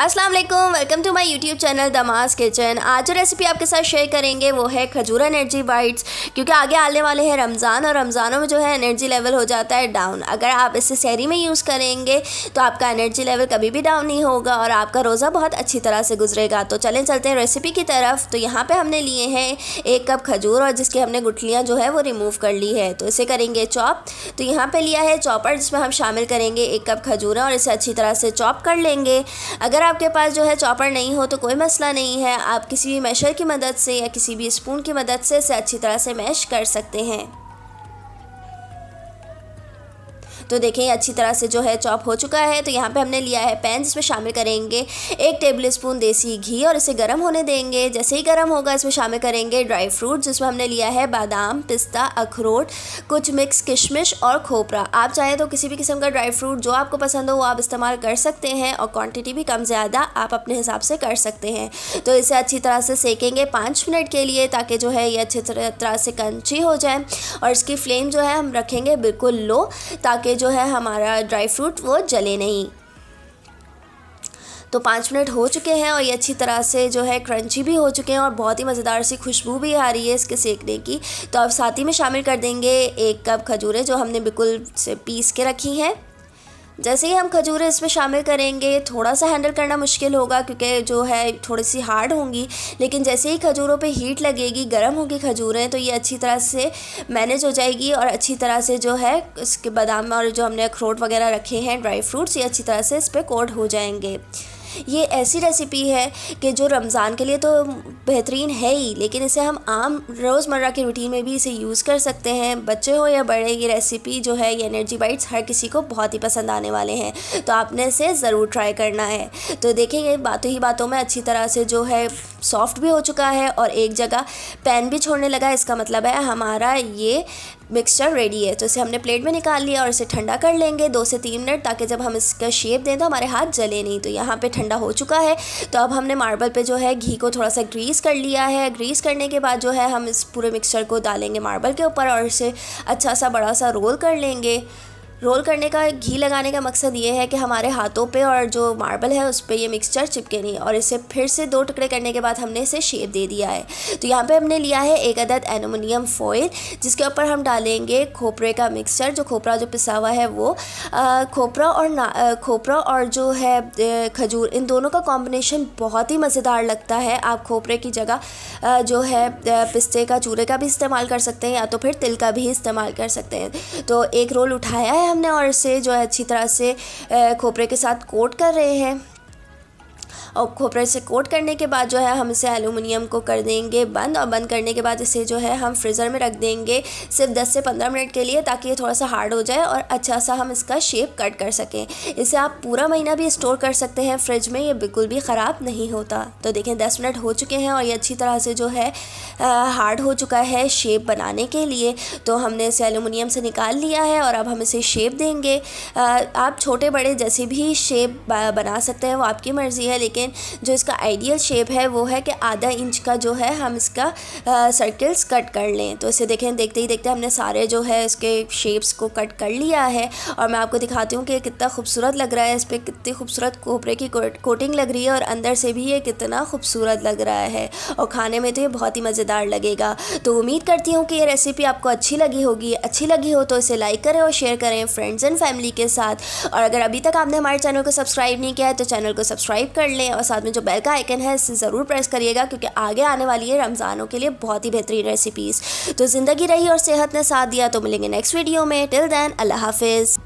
अस्सलाम वालेकुम welcome to my YouTube channel दमास किचन आज जो रेसिपी आपके साथ शेयर करेंगे वो है खजूर एनर्जी बाइट्स क्योंकि आगे आने वाले हैं रमज़ान और रमज़ानों में जो है एनर्जी लेवल हो जाता है डाउन अगर आप इसे सहरी में यूज़ करेंगे तो आपका एनर्जी लेवल कभी भी डाउन नहीं होगा और आपका रोज़ा बहुत अच्छी तरह से गुजरेगा तो चलें चलते हैं रेसिपी की तरफ तो यहाँ पर हमने लिए हैं एक कप खजूर और जिसकी हमने गुठलियाँ जो है वो रिमूव कर ली है तो इसे करेंगे चॉप तो यहाँ पर लिया है चॉपर जिसमें हम शामिल करेंगे एक कप खजूर और इसे अच्छी तरह से चॉप कर लेंगे अगर अगर आपके पास जो है चॉपर नहीं हो तो कोई मसला नहीं है आप किसी भी मैशर की मदद से या किसी भी स्पून की मदद से इसे अच्छी तरह से मैश कर सकते हैं तो देखें अच्छी तरह से जो है चॉप हो चुका है तो यहाँ पे हमने लिया है पैन जिसमें शामिल करेंगे एक टेबल स्पून देसी घी और इसे गर्म होने देंगे जैसे ही गर्म होगा इसमें शामिल करेंगे ड्राई फ्रूट जिसमें हमने लिया है बादाम पिस्ता अखरोट कुछ मिक्स किशमिश और खोपरा आप चाहें तो किसी भी किस्म का ड्राई फ्रूट जो आपको पसंद हो वो आप इस्तेमाल कर सकते हैं और क्वान्टिटी भी कम ज़्यादा आप अपने हिसाब से कर सकते हैं तो इसे अच्छी तरह से सेकेंगे पाँच मिनट के लिए ताकि जो है ये अच्छी तरह से कंची हो जाए और इसकी फ्लेम जो है हम रखेंगे बिल्कुल लो ताकि के जो है हमारा ड्राई फ्रूट वो जले नहीं तो पाँच मिनट हो चुके हैं और ये अच्छी तरह से जो है क्रंची भी हो चुके हैं और बहुत ही मज़ेदार सी खुशबू भी आ रही है इसके सेकने की तो अब साथ ही में शामिल कर देंगे एक कप खजूरें जो हमने बिल्कुल से पीस के रखी हैं जैसे ही हम खजूरें इसमें शामिल करेंगे थोड़ा सा हैंडल करना मुश्किल होगा क्योंकि जो है थोड़ी सी हार्ड होंगी लेकिन जैसे ही खजूरों पे हीट लगेगी गर्म होगी खजूरें तो ये अच्छी तरह से मैनेज हो जाएगी और अच्छी तरह से जो है इसके बादाम और जो हमने अखरोट वगैरह रखे हैं ड्राई फ्रूट्स ये अच्छी तरह से इस पर कोट हो जाएंगे ये ऐसी रेसिपी है कि जो रमज़ान के लिए तो बेहतरीन है ही लेकिन इसे हम आम रोज़मर्रा के रूटीन में भी इसे यूज़ कर सकते हैं बच्चे हो या बड़े ये रेसिपी जो है ये एनर्जी बाइट्स हर किसी को बहुत ही पसंद आने वाले हैं तो आपने इसे ज़रूर ट्राई करना है तो ये बातों ही बातों में अच्छी तरह से जो है सॉफ्ट भी हो चुका है और एक जगह पैन भी छोड़ने लगा इसका मतलब है हमारा ये मिक्सचर रेडी है तो इसे हमने प्लेट में निकाल लिया और इसे ठंडा कर लेंगे दो से तीन मिनट ताकि जब हम इसका शेप दें तो हमारे हाथ जले नहीं तो यहाँ पे ठंडा हो चुका है तो अब हमने मार्बल पे जो है घी को थोड़ा सा ग्रीस कर लिया है ग्रीस करने के बाद जो है हम इस पूरे मिक्सचर को डालेंगे मार्बल के ऊपर और इसे अच्छा सा बड़ा सा रोल कर लेंगे रोल करने का घी लगाने का मकसद ये है कि हमारे हाथों पे और जो मार्बल है उस पर ये मिक्सचर चिपके नहीं और इसे फिर से दो टुकड़े करने के बाद हमने इसे शेप दे दिया है तो यहाँ पे हमने लिया है एक अदद एलुमिनियम फॉयल जिसके ऊपर हम डालेंगे खोपरे का मिक्सचर जो खोपरा जो पिसा हुआ है वो खोपरा और ना खोपरा और जो है खजूर इन दोनों का कॉम्बिनेशन बहुत ही मज़ेदार लगता है आप खोपरे की जगह जो है पिस्ते का चूरे का भी इस्तेमाल कर सकते हैं या तो फिर तिल का भी इस्तेमाल कर सकते हैं तो एक रोल उठाया है हमने और इसे जो है अच्छी तरह से खोपरे के साथ कोट कर रहे हैं और खोपरे से कोट करने के बाद जो है हम इसे एलुमिनियम को कर देंगे बंद और बंद करने के बाद इसे जो है हम फ्रीज़र में रख देंगे सिर्फ 10 से 15 मिनट के लिए ताकि ये थोड़ा सा हार्ड हो जाए और अच्छा सा हम इसका शेप कट कर सकें इसे आप पूरा महीना भी स्टोर कर सकते हैं फ्रिज में ये बिल्कुल भी ख़राब नहीं होता तो देखें दस मिनट हो चुके हैं और ये अच्छी तरह से जो है हार्ड हो चुका है शेप बनाने के लिए तो हमने इसे एलुमिनियम से निकाल लिया है और अब हम इसे शेप देंगे आप छोटे बड़े जैसे भी शेप बना सकते हैं वो आपकी मर्ज़ी है लेकिन लेकिन जो इसका आइडियल शेप है वो है कि आधा इंच का जो है हम इसका सर्कल्स कट कर लें तो इसे देखें देखते ही देखते हमने सारे जो है इसके शेप्स को कट कर लिया है और मैं आपको दिखाती हूँ कि कितना खूबसूरत लग रहा है इस पर कितनी खूबसूरत कोपरे की कोटिंग लग रही है और अंदर से भी ये कितना खूबसूरत लग रहा है और खाने में तो ये बहुत ही मज़ेदार लगेगा तो उम्मीद करती हूँ कि ये रेसिपी आपको अच्छी लगी होगी अच्छी लगी हो तो इसे लाइक करें और शेयर करें फ्रेंड्स एंड फैमिली के साथ और अगर अभी तक आपने हमारे चैनल को सब्सक्राइब नहीं किया है तो चैनल को सब्सक्राइब कर लें हैं और साथ में जो बेल का आइकन है इसे ज़रूर प्रेस करिएगा क्योंकि आगे आने वाली है रमज़ानों के लिए बहुत ही बेहतरीन रेसिपीज़ तो ज़िंदगी रही और सेहत ने साथ दिया तो मिलेंगे नेक्स्ट वीडियो में टिल दैन अल्लाह हाफिज़